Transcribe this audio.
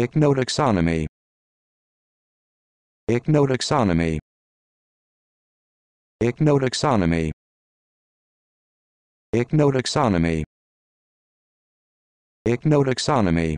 Ichnotaxonomy. Ichnotaxonomy. Ichnotaxonomy. Ichnotaxonomy. Ichnotaxonomy.